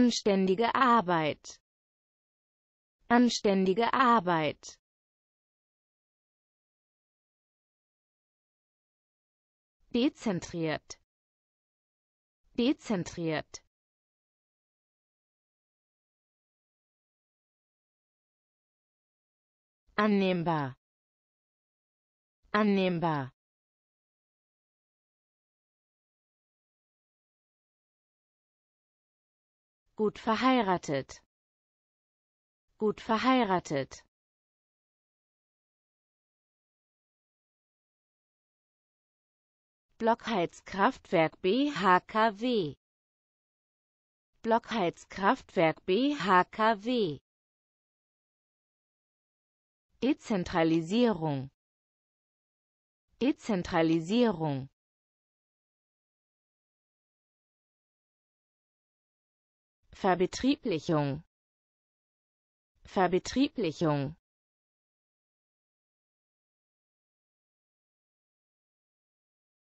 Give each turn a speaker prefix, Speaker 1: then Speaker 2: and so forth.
Speaker 1: Anständige Arbeit. Anständige Arbeit. Dezentriert. Dezentriert. Annehmbar. Annehmbar. Gut verheiratet. Gut verheiratet.
Speaker 2: Blockheizkraftwerk BHKW. Blockheizkraftwerk BHKW. Dezentralisierung. Dezentralisierung.
Speaker 1: Verbetrieblichung Verbetrieblichung